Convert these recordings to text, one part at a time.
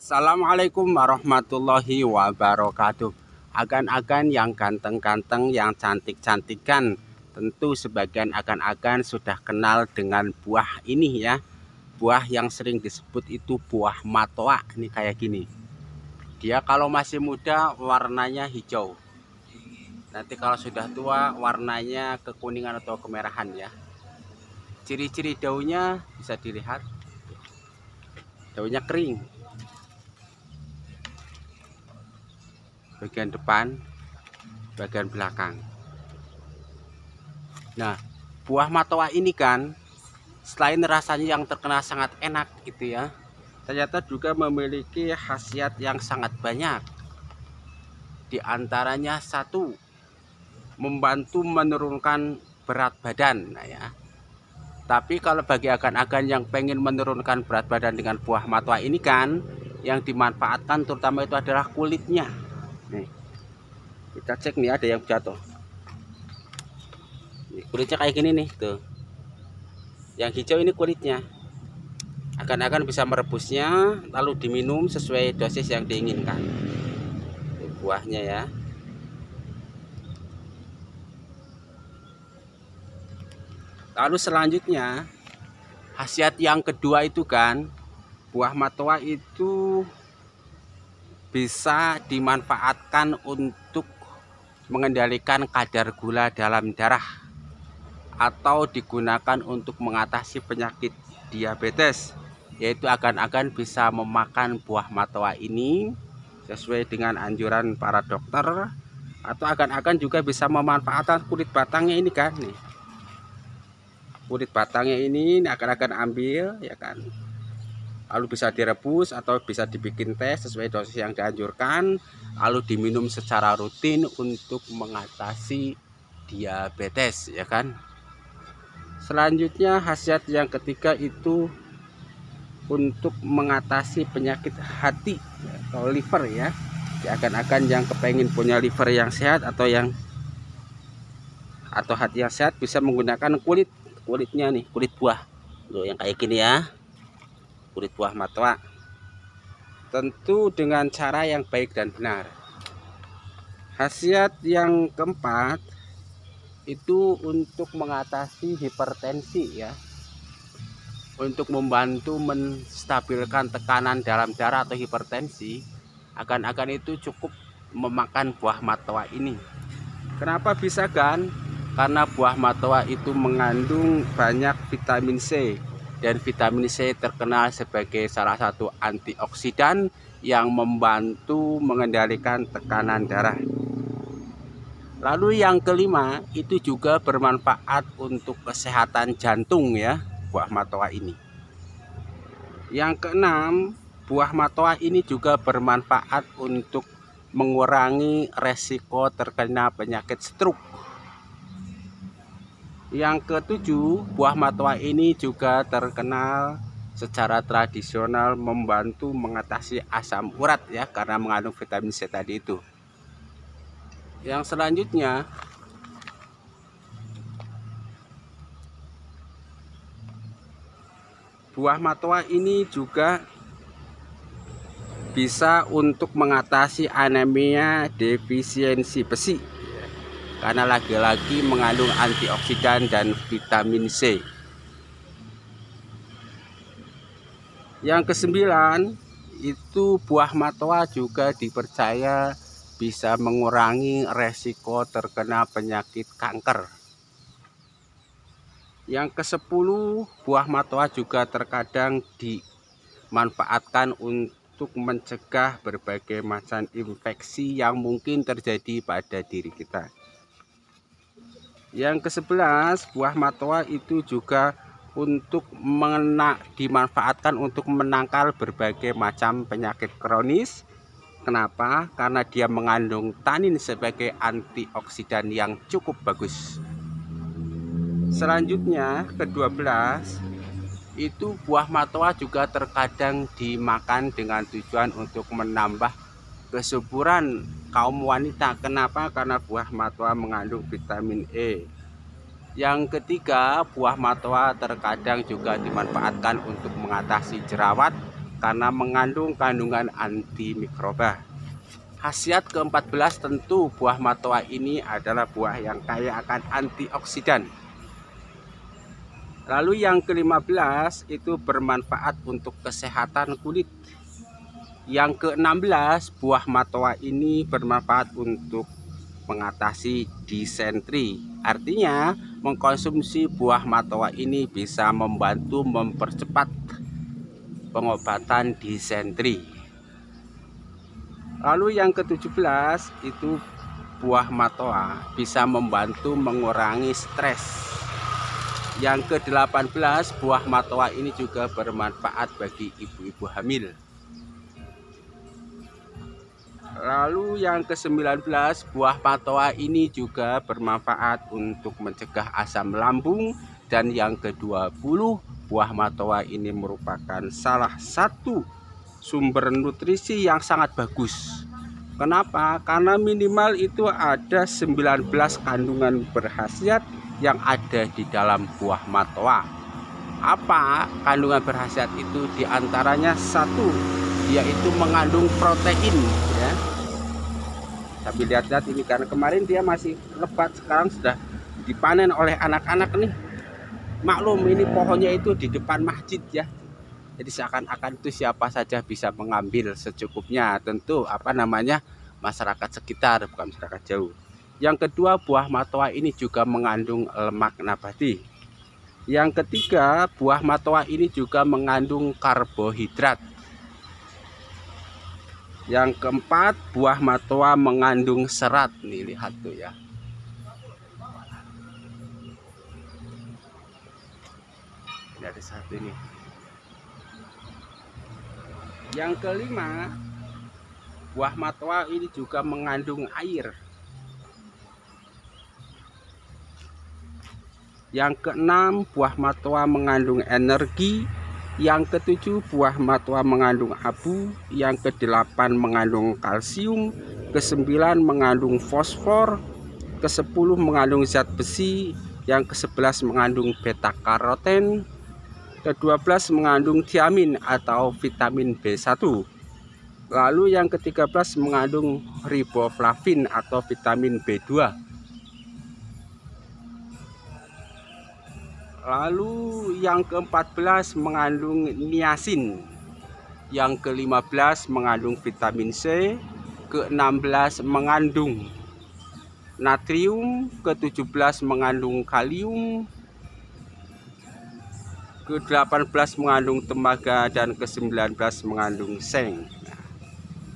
Assalamualaikum warahmatullahi wabarakatuh. Akan-akan yang ganteng-ganteng, yang cantik-cantikan, tentu sebagian akan-akan sudah kenal dengan buah ini ya. Buah yang sering disebut itu buah matoa, ini kayak gini. Dia kalau masih muda warnanya hijau. Nanti kalau sudah tua warnanya kekuningan atau kemerahan ya. Ciri-ciri daunnya bisa dilihat. Daunnya kering, bagian depan bagian belakang nah buah matoa ini kan selain rasanya yang terkena sangat enak gitu ya ternyata juga memiliki khasiat yang sangat banyak di antaranya satu membantu menurunkan berat badan nah ya tapi kalau bagi agan-agan yang pengen menurunkan berat badan dengan buah matua ini kan yang dimanfaatkan terutama itu adalah kulitnya nih kita cek nih ada yang jatuh nih, kulitnya kayak gini nih tuh yang hijau ini kulitnya akan-akan bisa merebusnya lalu diminum sesuai dosis yang diinginkan tuh, buahnya ya lalu selanjutnya khasiat yang kedua itu kan buah matoa itu bisa dimanfaatkan untuk mengendalikan kadar gula dalam darah atau digunakan untuk mengatasi penyakit diabetes yaitu agan-agan bisa memakan buah matoa ini sesuai dengan anjuran para dokter atau agan-agan juga bisa memanfaatkan kulit batangnya ini kan nih kulit batangnya ini akan-akan ambil ya kan lalu bisa direbus atau bisa dibikin teh sesuai dosis yang dianjurkan lalu diminum secara rutin untuk mengatasi diabetes ya kan selanjutnya khasiat yang ketiga itu untuk mengatasi penyakit hati atau liver ya akan akan akan yang kepengen punya liver yang sehat atau yang atau hati yang sehat bisa menggunakan kulit kulitnya nih kulit buah untuk yang kayak gini ya kulit buah matwa tentu dengan cara yang baik dan benar khasiat yang keempat itu untuk mengatasi hipertensi ya untuk membantu menstabilkan tekanan dalam darah atau hipertensi akan-akan itu cukup memakan buah matoa ini kenapa bisa kan karena buah matoa itu mengandung banyak vitamin C dan vitamin C terkenal sebagai salah satu antioksidan yang membantu mengendalikan tekanan darah. Lalu yang kelima, itu juga bermanfaat untuk kesehatan jantung ya, buah matoa ini. Yang keenam, buah matoa ini juga bermanfaat untuk mengurangi resiko terkena penyakit stroke yang ketujuh, buah matua ini juga terkenal secara tradisional membantu mengatasi asam urat ya karena mengandung vitamin C tadi itu. Yang selanjutnya buah matua ini juga bisa untuk mengatasi anemia defisiensi besi karena lagi-lagi mengandung antioksidan dan vitamin C. Yang kesembilan, itu buah matoa juga dipercaya bisa mengurangi resiko terkena penyakit kanker. Yang kesepuluh buah matoa juga terkadang dimanfaatkan untuk mencegah berbagai macam infeksi yang mungkin terjadi pada diri kita yang ke-11 buah matoa itu juga untuk mengena, dimanfaatkan untuk menangkal berbagai macam penyakit kronis kenapa? karena dia mengandung tanin sebagai antioksidan yang cukup bagus selanjutnya ke-12 itu buah matoa juga terkadang dimakan dengan tujuan untuk menambah kesuburan kaum wanita. Kenapa? Karena buah matua mengandung vitamin E. Yang ketiga, buah matua terkadang juga dimanfaatkan untuk mengatasi jerawat karena mengandung kandungan antimikroba. Khasiat ke-14 tentu buah matua ini adalah buah yang kaya akan antioksidan. Lalu yang ke-15 itu bermanfaat untuk kesehatan kulit. Yang ke-16, buah matoa ini bermanfaat untuk mengatasi disentri. Artinya, mengkonsumsi buah matoa ini bisa membantu mempercepat pengobatan disentri. Lalu yang ke-17 itu buah matoa bisa membantu mengurangi stres. Yang ke-18 buah matoa ini juga bermanfaat bagi ibu-ibu hamil. Lalu yang ke-19, buah patoa ini juga bermanfaat untuk mencegah asam lambung dan yang ke-20, buah matoa ini merupakan salah satu sumber nutrisi yang sangat bagus. Kenapa? Karena minimal itu ada 19 kandungan berhasiat yang ada di dalam buah matoa. Apa kandungan berhasiat itu Di antaranya satu yaitu mengandung protein ya tapi lihat-lihat ini karena kemarin dia masih lebat sekarang sudah dipanen oleh anak-anak nih maklum ini pohonnya itu di depan masjid ya jadi seakan-akan itu siapa saja bisa mengambil secukupnya tentu apa namanya masyarakat sekitar bukan masyarakat jauh yang kedua buah matoa ini juga mengandung lemak nabati yang ketiga buah matoa ini juga mengandung karbohidrat yang keempat, buah matoa mengandung serat. Nih lihat tuh ya. Ini ada satu ini. Yang kelima, buah matoa ini juga mengandung air. Yang keenam, buah matoa mengandung energi yang ketujuh buah matua mengandung abu, yang kedelapan mengandung kalsium, kesembilan mengandung fosfor, kesepuluh mengandung zat besi, yang kesebelas mengandung beta karoten, Kedua belas mengandung tiamin atau vitamin B1. Lalu yang ketiga belas mengandung riboflavin atau vitamin B2. Lalu yang ke-14 mengandung niacin. Yang ke-15 mengandung vitamin C, ke-16 mengandung natrium, ke-17 mengandung kalium, ke-18 mengandung tembaga dan ke-19 mengandung seng.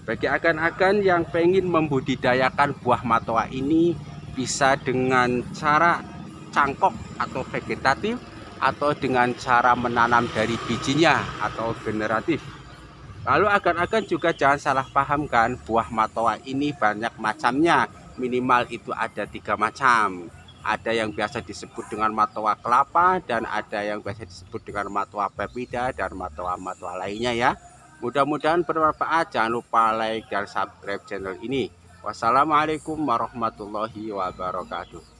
bagi akan-akan yang pengen membudidayakan buah matoa ini bisa dengan cara cangkok atau vegetatif atau dengan cara menanam dari bijinya atau generatif. Lalu agar-agar juga jangan salah pahamkan buah matoa ini banyak macamnya. Minimal itu ada tiga macam. Ada yang biasa disebut dengan matoa kelapa dan ada yang biasa disebut dengan matoa pepida dan matoa-matoa lainnya ya. Mudah-mudahan bermanfaat. Jangan lupa like dan subscribe channel ini. Wassalamualaikum warahmatullahi wabarakatuh.